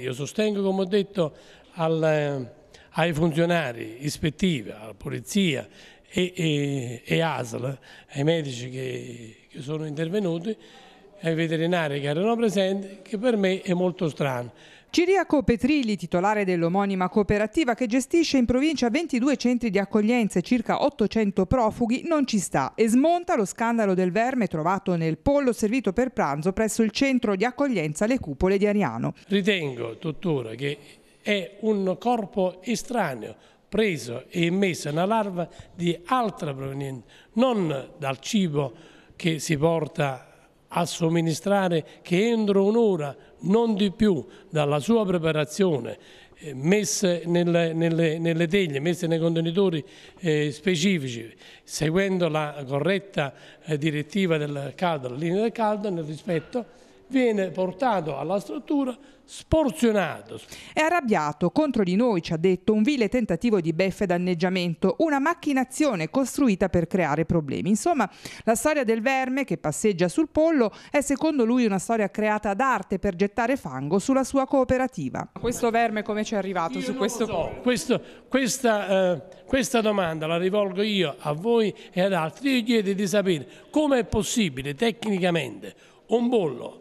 grandi. Io sostengo, come ho detto, al, ai funzionari ispettivi, alla polizia e, e, e ASL, ai medici che, che sono intervenuti, ai veterinari che erano presenti, che per me è molto strano. Ciriaco Petrilli, titolare dell'omonima cooperativa che gestisce in provincia 22 centri di accoglienza e circa 800 profughi, non ci sta e smonta lo scandalo del verme trovato nel pollo servito per pranzo presso il centro di accoglienza Le Cupole di Ariano. Ritengo tuttora che è un corpo estraneo preso e immesso una larva di altra provenienza, non dal cibo che si porta a somministrare che entro un'ora, non di più, dalla sua preparazione eh, messe nelle, nelle, nelle, teglie, messe nei contenitori eh, specifici, seguendo la corretta eh, direttiva del caldo, la linea del caldo, nel rispetto viene portato alla struttura sporzionato. È arrabbiato contro di noi, ci ha detto, un vile tentativo di beffe e danneggiamento, una macchinazione costruita per creare problemi. Insomma, la storia del verme che passeggia sul pollo è secondo lui una storia creata ad arte per gettare fango sulla sua cooperativa. Questo verme come ci è arrivato io su questo so. Questo, questa, eh, questa domanda la rivolgo io a voi e ad altri. Io chiedo di sapere come è possibile tecnicamente un pollo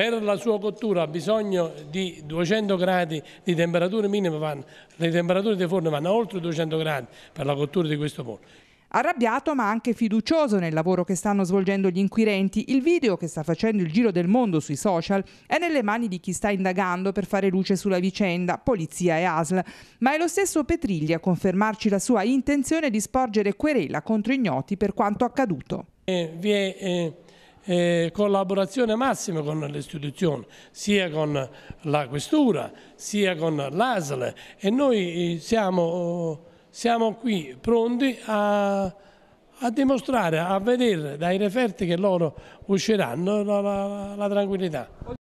per la sua cottura ha bisogno di 200 gradi di temperature minime, vanno, le temperature dei forni vanno oltre 200 gradi per la cottura di questo pollo. Arrabbiato ma anche fiducioso nel lavoro che stanno svolgendo gli inquirenti, il video che sta facendo il giro del mondo sui social è nelle mani di chi sta indagando per fare luce sulla vicenda, polizia e ASL, ma è lo stesso Petriglia a confermarci la sua intenzione di sporgere querela contro ignoti per quanto accaduto. Eh, vi è, eh eh, collaborazione massima con le istituzioni, sia con la Questura, sia con l'ASL e noi eh, siamo, siamo qui pronti a a dimostrare, a vedere dai referti che loro usciranno la, la, la tranquillità.